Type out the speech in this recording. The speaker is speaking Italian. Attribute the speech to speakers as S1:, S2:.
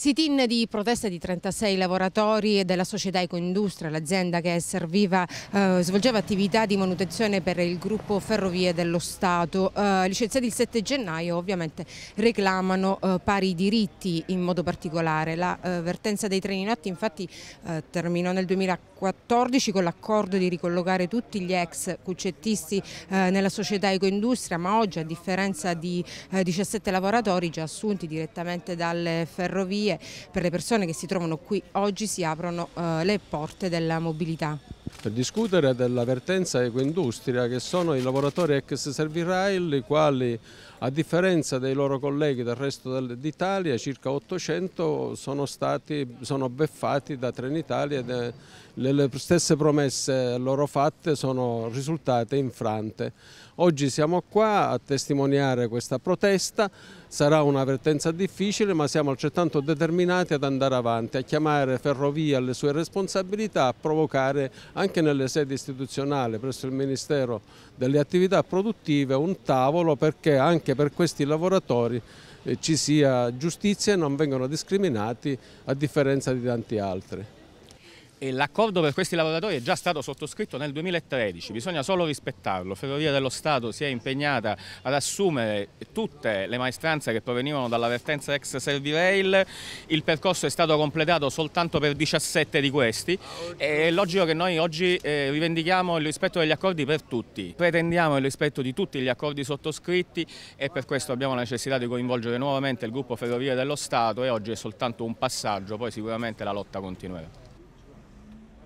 S1: Sit-in di protesta di 36 lavoratori della società Ecoindustria, l'azienda che serviva, eh, svolgeva attività di manutenzione per il gruppo Ferrovie dello Stato. Eh, licenziati il 7 gennaio ovviamente reclamano eh, pari diritti in modo particolare. La eh, vertenza dei treni notti infatti eh, terminò nel 2014 con l'accordo di ricollocare tutti gli ex cuccettisti eh, nella società Ecoindustria, ma oggi a differenza di 17 lavoratori già assunti direttamente dalle ferrovie categorie, per le persone che si trovano qui oggi si aprono eh, le porte della mobilità.
S2: Per discutere dell'avvertenza ecoindustria che sono i lavoratori ex Servirail, i quali a differenza dei loro colleghi del resto d'Italia, circa 800 sono, stati, sono beffati da Trenitalia e le stesse promesse loro fatte sono risultate infrante. Oggi siamo qua a testimoniare questa protesta Sarà un'avvertenza difficile ma siamo altrettanto determinati ad andare avanti, a chiamare Ferrovia alle sue responsabilità, a provocare anche nelle sedi istituzionali presso il Ministero delle Attività Produttive un tavolo perché anche per questi lavoratori eh, ci sia giustizia e non vengano discriminati a differenza di tanti altri
S3: l'accordo per questi lavoratori è già stato sottoscritto nel 2013, bisogna solo rispettarlo. Ferrovia dello Stato si è impegnata ad assumere tutte le maestranze che provenivano dall'avvertenza ex Servirail, il percorso è stato completato soltanto per 17 di questi e è logico che noi oggi eh, rivendichiamo il rispetto degli accordi per tutti, pretendiamo il rispetto di tutti gli accordi sottoscritti e per questo abbiamo la necessità di coinvolgere nuovamente il gruppo Ferrovie dello Stato e oggi è soltanto un passaggio, poi sicuramente la lotta continuerà.